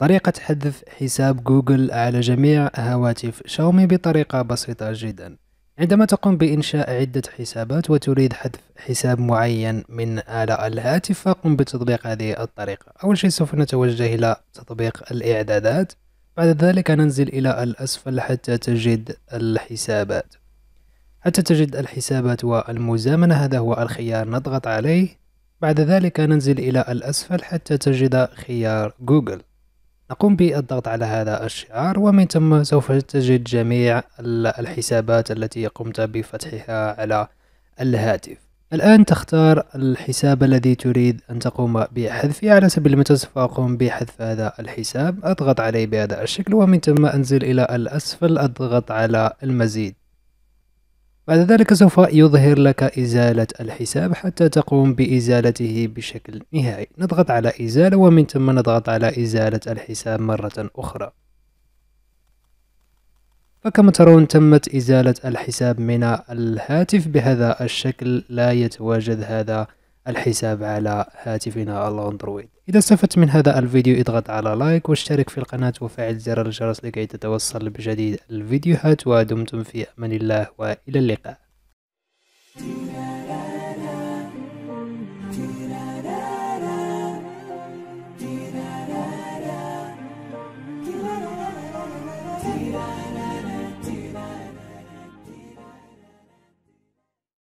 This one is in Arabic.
طريقة حذف حساب جوجل على جميع هواتف شاومي بطريقة بسيطة جدا عندما تقوم بإنشاء عدة حسابات وتريد حذف حساب معين من على الهاتف فقم بتطبيق هذه الطريقة أول شيء سوف نتوجه إلى تطبيق الإعدادات بعد ذلك ننزل إلى الأسفل حتى تجد الحسابات حتى تجد الحسابات والمزامنة هذا هو الخيار نضغط عليه بعد ذلك ننزل إلى الأسفل حتى تجد خيار جوجل نقوم بالضغط على هذا الشعار ومن ثم سوف تجد جميع الحسابات التي قمت بفتحها على الهاتف الآن تختار الحساب الذي تريد أن تقوم بحذفه على سبيل المثال سوف أقوم بحذف هذا الحساب أضغط عليه بهذا الشكل ومن ثم أنزل إلى الأسفل أضغط على المزيد بعد ذلك سوف يظهر لك إزالة الحساب حتى تقوم بإزالته بشكل نهائي نضغط على إزالة ومن ثم نضغط على إزالة الحساب مرة أخرى فكما ترون تمت إزالة الحساب من الهاتف بهذا الشكل لا يتواجد هذا الحساب على هاتفنا الاندرويد اذا استفدت من هذا الفيديو اضغط على لايك واشترك في القناة وفعل زر الجرس لكي تتوصل بجديد الفيديوهات ودمتم في امان الله والى اللقاء